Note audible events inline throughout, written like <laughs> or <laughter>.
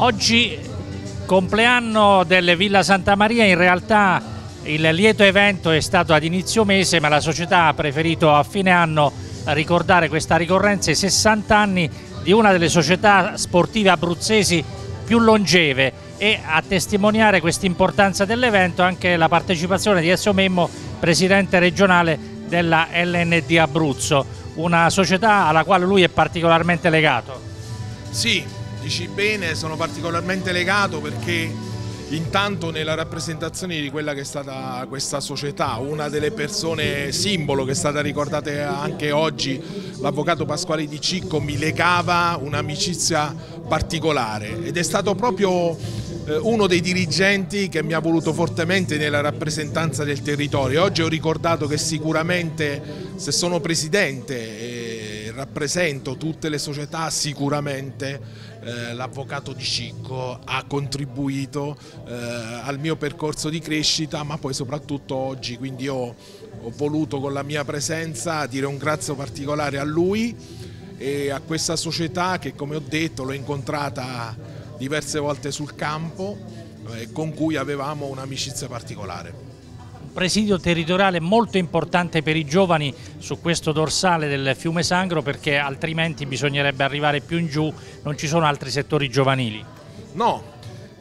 Oggi compleanno delle Villa Santa Maria, in realtà il lieto evento è stato ad inizio mese ma la società ha preferito a fine anno ricordare questa ricorrenza, i 60 anni di una delle società sportive abruzzesi più longeve e a testimoniare quest'importanza dell'evento anche la partecipazione di Esso Memmo, presidente regionale della LND Abruzzo, una società alla quale lui è particolarmente legato. Sì, Dici bene, sono particolarmente legato perché intanto nella rappresentazione di quella che è stata questa società, una delle persone simbolo che è stata ricordata anche oggi, l'avvocato Pasquale Di Cicco, mi legava un'amicizia particolare ed è stato proprio eh, uno dei dirigenti che mi ha voluto fortemente nella rappresentanza del territorio. Oggi ho ricordato che sicuramente se sono presidente e eh, rappresento tutte le società sicuramente eh, l'avvocato di Cicco ha contribuito eh, al mio percorso di crescita ma poi soprattutto oggi quindi io ho voluto con la mia presenza dire un grazie particolare a lui e a questa società che come ho detto l'ho incontrata diverse volte sul campo e eh, con cui avevamo un'amicizia particolare presidio territoriale molto importante per i giovani su questo dorsale del fiume Sangro perché altrimenti bisognerebbe arrivare più in giù, non ci sono altri settori giovanili. No,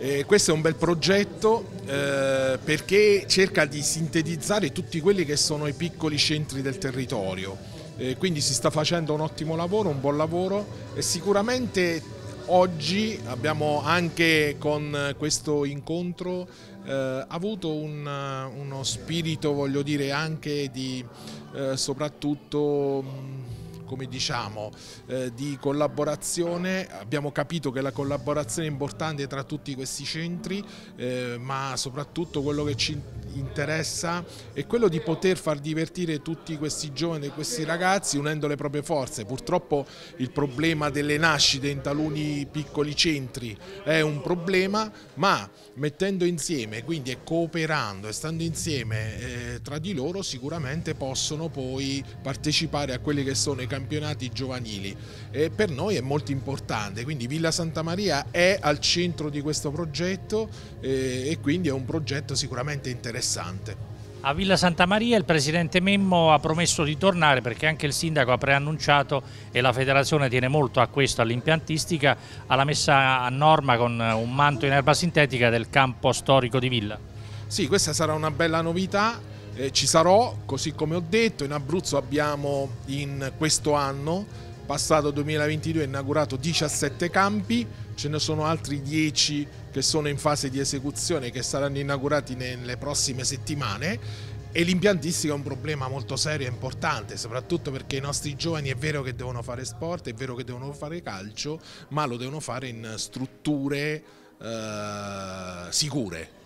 eh, questo è un bel progetto eh, perché cerca di sintetizzare tutti quelli che sono i piccoli centri del territorio. Eh, quindi si sta facendo un ottimo lavoro, un buon lavoro e sicuramente Oggi abbiamo anche con questo incontro eh, avuto un, uno spirito, voglio dire, anche di eh, soprattutto... Mh, come diciamo, eh, di collaborazione. Abbiamo capito che la collaborazione è importante tra tutti questi centri, eh, ma soprattutto quello che ci interessa è quello di poter far divertire tutti questi giovani e questi ragazzi unendo le proprie forze. Purtroppo il problema delle nascite in taluni piccoli centri è un problema, ma mettendo insieme, quindi cooperando e stando insieme eh, tra di loro sicuramente possono poi partecipare a quelli che sono i campionati giovanili. E per noi è molto importante, quindi Villa Santa Maria è al centro di questo progetto eh, e quindi è un progetto sicuramente interessante. A Villa Santa Maria il presidente Memmo ha promesso di tornare perché anche il sindaco ha preannunciato e la federazione tiene molto a questo, all'impiantistica, alla messa a norma con un manto in erba sintetica del campo storico di Villa. Sì, questa sarà una bella novità eh, ci sarò, così come ho detto, in Abruzzo abbiamo in questo anno, passato 2022, inaugurato 17 campi, ce ne sono altri 10 che sono in fase di esecuzione che saranno inaugurati nelle prossime settimane e l'impiantistica è un problema molto serio e importante, soprattutto perché i nostri giovani è vero che devono fare sport, è vero che devono fare calcio, ma lo devono fare in strutture eh, sicure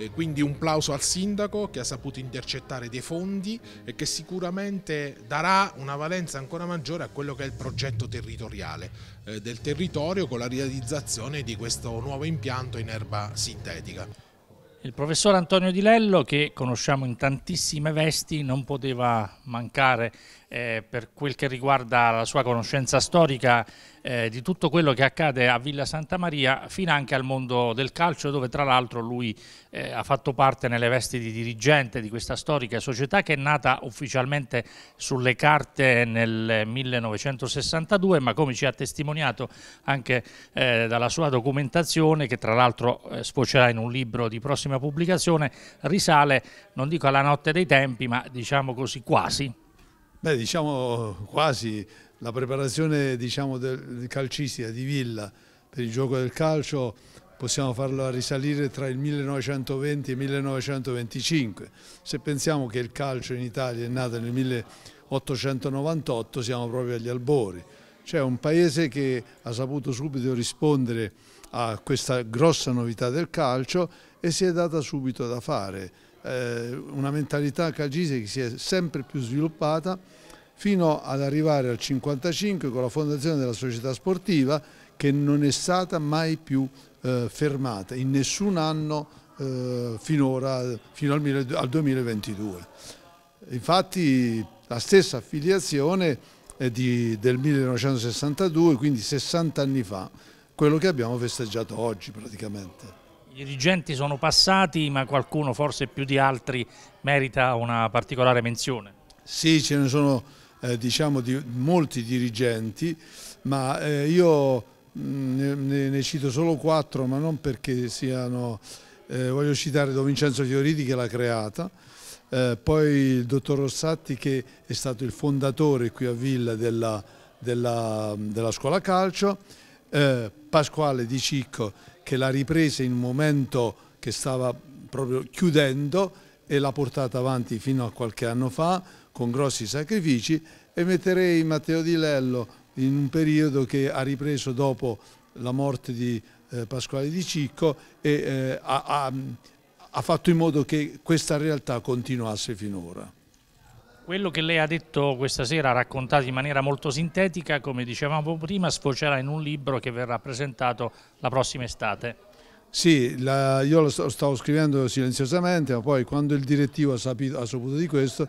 eh, quindi un plauso al sindaco che ha saputo intercettare dei fondi e che sicuramente darà una valenza ancora maggiore a quello che è il progetto territoriale eh, del territorio con la realizzazione di questo nuovo impianto in erba sintetica. Il professor Antonio Di Lello, che conosciamo in tantissime vesti, non poteva mancare eh, per quel che riguarda la sua conoscenza storica eh, di tutto quello che accade a Villa Santa Maria, fino anche al mondo del calcio, dove tra l'altro lui eh, ha fatto parte nelle vesti di dirigente di questa storica società che è nata ufficialmente sulle carte nel 1962, ma come ci ha testimoniato anche eh, dalla sua documentazione, che tra l'altro eh, sfocerà in un libro di prossima prossima pubblicazione risale, non dico alla notte dei tempi, ma diciamo così quasi. Beh, diciamo quasi la preparazione diciamo, del calcistica di Villa per il gioco del calcio possiamo farla risalire tra il 1920 e il 1925. Se pensiamo che il calcio in Italia è nato nel 1898 siamo proprio agli albori. Cioè un paese che ha saputo subito rispondere a questa grossa novità del calcio e si è data subito da fare. Eh, una mentalità calcista che si è sempre più sviluppata fino ad arrivare al 55 con la fondazione della società sportiva che non è stata mai più eh, fermata in nessun anno eh, finora, fino al, 2022. Infatti la stessa affiliazione di, del 1962, quindi 60 anni fa, quello che abbiamo festeggiato oggi praticamente. I dirigenti sono passati, ma qualcuno forse più di altri merita una particolare menzione. Sì, ce ne sono eh, diciamo di molti dirigenti, ma eh, io mm, ne, ne, cito solo quattro, ma non perché siano... Eh, voglio citare Don Vincenzo Fioriti che l'ha creata, eh, poi il dottor Rossatti che è stato il fondatore qui a Villa della, della, della scuola calcio, eh, Pasquale Di Cicco che l'ha ripresa in un momento che stava proprio chiudendo e l'ha portata avanti fino a qualche anno fa con grossi sacrifici e metterei Matteo Di Lello in un periodo che ha ripreso dopo la morte di eh, Pasquale Di Cicco e eh, ha, ha, ha fatto in modo che questa realtà continuasse finora. Quello che lei ha detto questa sera, raccontato in maniera molto sintetica, come dicevamo prima, sfocerà in un libro che verrà presentato la prossima estate. Sì, la, io lo stavo scrivendo silenziosamente, ma poi quando il direttivo ha, sapito, ha saputo di questo,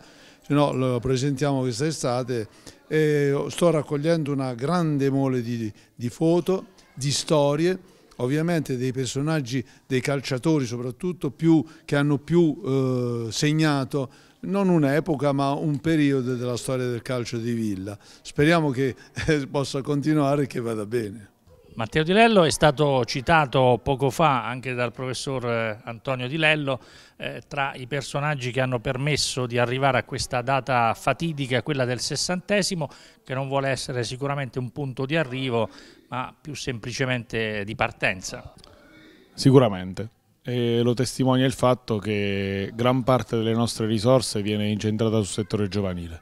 no, lo presentiamo questa estate, e sto raccogliendo una grande mole di, di foto, di storie, ovviamente dei personaggi, dei calciatori soprattutto, più, che hanno più eh, segnato non un'epoca ma un periodo della storia del calcio di Villa. Speriamo che eh, possa continuare e che vada bene. Matteo Di Lello è stato citato poco fa anche dal professor eh, Antonio Di Lello eh, tra i personaggi che hanno permesso di arrivare a questa data fatidica, quella del sessantesimo, che non vuole essere sicuramente un punto di arrivo ma più semplicemente di partenza. Sicuramente e lo testimonia il fatto che gran parte delle nostre risorse viene incentrata sul settore giovanile,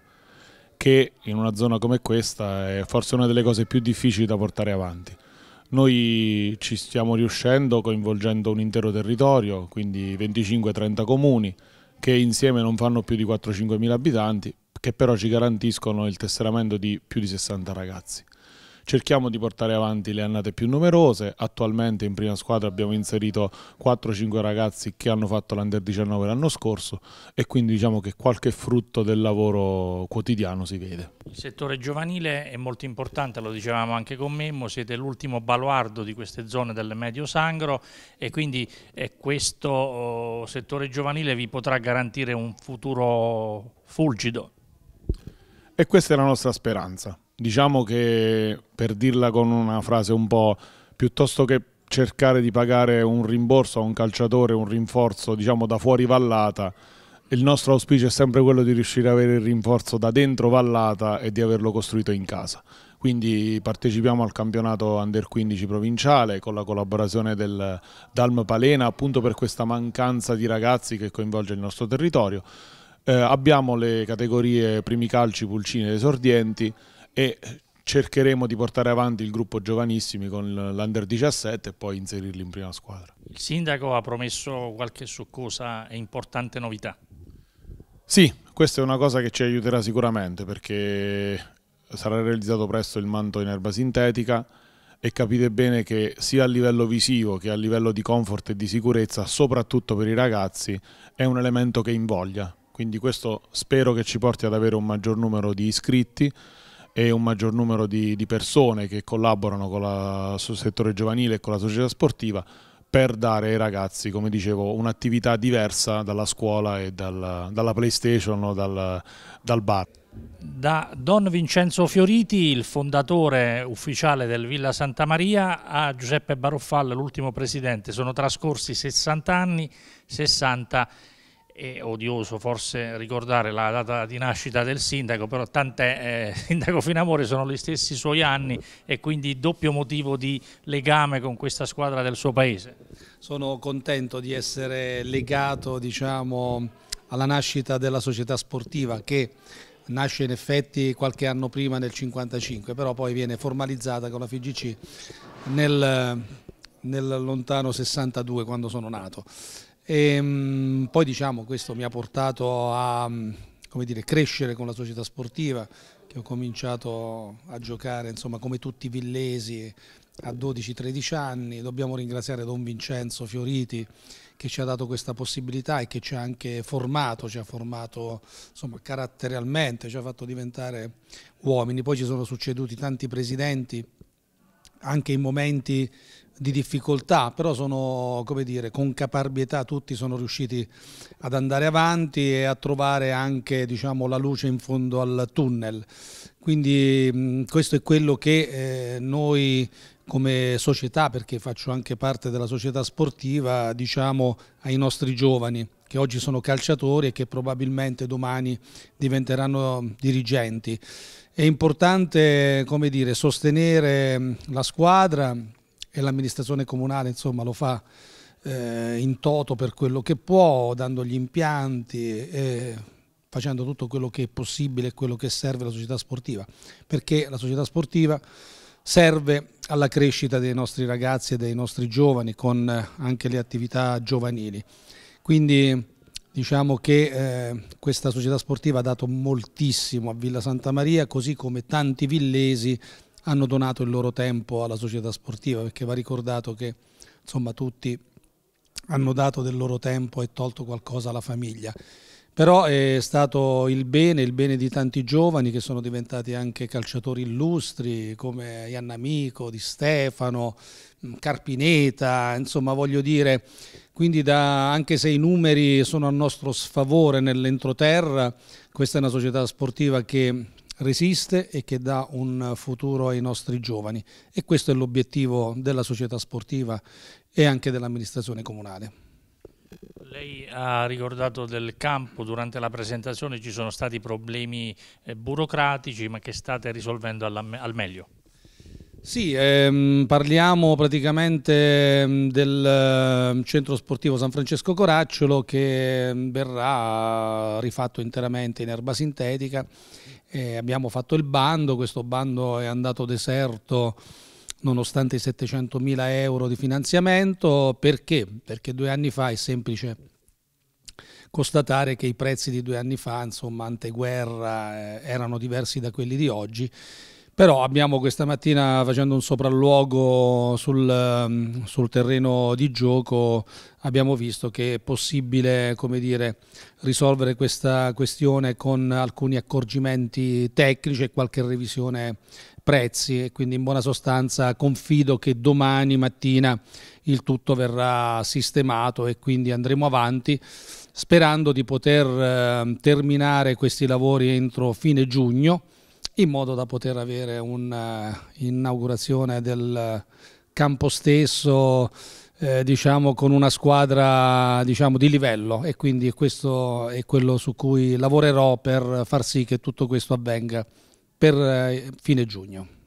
che in una zona come questa è forse una delle cose più difficili da portare avanti. Noi ci stiamo riuscendo coinvolgendo un intero territorio, quindi 25-30 comuni, che insieme non fanno più di 4-5 mila abitanti, che però ci garantiscono il tesseramento di più di 60 ragazzi cerchiamo di portare avanti le annate più numerose, attualmente in prima squadra abbiamo inserito 4-5 ragazzi che hanno fatto l'Under 19 l'anno scorso e quindi diciamo che qualche frutto del lavoro quotidiano si vede. Il settore giovanile è molto importante, lo dicevamo anche con Memmo, siete l'ultimo baluardo di queste zone del Medio Sangro e quindi eh, questo oh, settore giovanile vi potrà garantire un futuro fulgido. E questa è la nostra speranza. Diciamo che, per dirla con una frase un po', piuttosto che cercare di pagare un rimborso a un calciatore, un rinforzo, diciamo, da fuori vallata, il nostro auspicio è sempre quello di riuscire ad avere il rinforzo da dentro vallata e di averlo costruito in casa. Quindi partecipiamo al campionato Under 15 provinciale con la collaborazione del Dalm Palena appunto per questa mancanza di ragazzi che coinvolge il nostro territorio. Eh, abbiamo le categorie primi calci, pulcini ed esordienti e cercheremo di portare avanti il gruppo giovanissimi con l'Under 17 e poi inserirli in prima squadra. Il sindaco ha promesso qualche succosa e importante novità. Sì, questa è una cosa che ci aiuterà sicuramente perché sarà realizzato presto il manto in erba sintetica e capite bene che sia a livello visivo che a livello di comfort e di sicurezza, soprattutto per i ragazzi, è un elemento che invoglia. Quindi questo spero che ci porti ad avere un maggior numero di iscritti e un maggior numero di, di persone che collaborano con la, sul settore giovanile e con la società sportiva per dare ai ragazzi, come dicevo, un'attività diversa dalla scuola e dal, dalla PlayStation o dal, dal bar. Da Don Vincenzo Fioriti, il fondatore ufficiale del Villa Santa Maria, a Giuseppe Baruffal, l'ultimo presidente. Sono trascorsi 60 anni, 60 anni è odioso forse ricordare la data di nascita del sindaco, però tant'è, eh, <laughs> sindaco Finamore sono gli stessi suoi anni e quindi doppio motivo di legame con questa squadra del suo paese. Sono contento di essere legato diciamo, alla nascita della società sportiva che nasce in effetti qualche anno prima nel 1955, però poi viene formalizzata con la FGC nel, nel lontano 62 quando sono nato. E, ehm, poi diciamo questo mi ha portato a dire, crescere con la società sportiva, che ho cominciato a giocare insomma, come tutti i villesi a 12-13 anni. Dobbiamo ringraziare Don Vincenzo Fioriti che ci ha dato questa possibilità e che ci ha anche formato, ci ha formato insomma, caratterialmente, ci ha fatto diventare uomini. Poi ci sono succeduti tanti presidenti anche in momenti di difficoltà, però sono, come dire, con caparbietà tutti sono riusciti ad andare avanti e a trovare anche diciamo, la luce in fondo al tunnel. Quindi mh, questo è quello che eh, noi come società, perché faccio anche parte della società sportiva, diciamo ai nostri giovani che oggi sono calciatori e che probabilmente domani diventeranno dirigenti. È importante come dire, sostenere la squadra, e l'amministrazione comunale insomma, lo fa eh, in toto per quello che può, dando gli impianti e facendo tutto quello che è possibile e quello che serve alla società sportiva, perché la società sportiva serve alla crescita dei nostri ragazzi e dei nostri giovani con eh, anche le attività giovanili. Quindi diciamo che eh, questa società sportiva ha dato moltissimo a Villa Santa Maria, così come tanti villesi hanno donato il loro tempo alla società sportiva, perché va ricordato che insomma, tutti hanno dato del loro tempo e tolto qualcosa alla famiglia. Però è stato il bene, il bene di tanti giovani che sono diventati anche calciatori illustri come Ianna Amico, Di Stefano, mm, Carpineta, insomma voglio dire, quindi da, anche se i numeri sono a nostro sfavore nell'entroterra, questa è una società sportiva che resiste e che dà un futuro ai nostri giovani e questo è l'obiettivo della società sportiva e anche dell'amministrazione comunale. Lei ha ricordato del campo, durante la presentazione ci sono stati problemi eh, burocratici ma che state risolvendo al meglio. Sì, ehm, parliamo praticamente mm, del ehm, centro sportivo San Francesco Coracciolo che mm, verrà rifatto interamente in erba sintetica eh, abbiamo fatto il bando, questo bando è andato deserto nonostante i 700.000 euro di finanziamento, perché? Perché due anni fa è semplice constatare che i prezzi di due anni fa, insomma, anteguerra, eh, erano diversi da quelli di oggi però abbiamo questa mattina facendo un sopralluogo sul, ehm, sul, terreno di gioco abbiamo visto che è possibile dire, risolvere questa questione con alcuni accorgimenti tecnici e qualche revisione prezzi e quindi in buona sostanza confido che domani mattina il tutto verrà sistemato e quindi andremo avanti sperando di poter ehm, terminare questi lavori entro fine giugno in modo da poter avere un'inaugurazione eh, del campo stesso eh, diciamo con una squadra diciamo, di livello e quindi questo è quello su cui lavorerò per far sì che tutto questo avvenga per eh, fine giugno.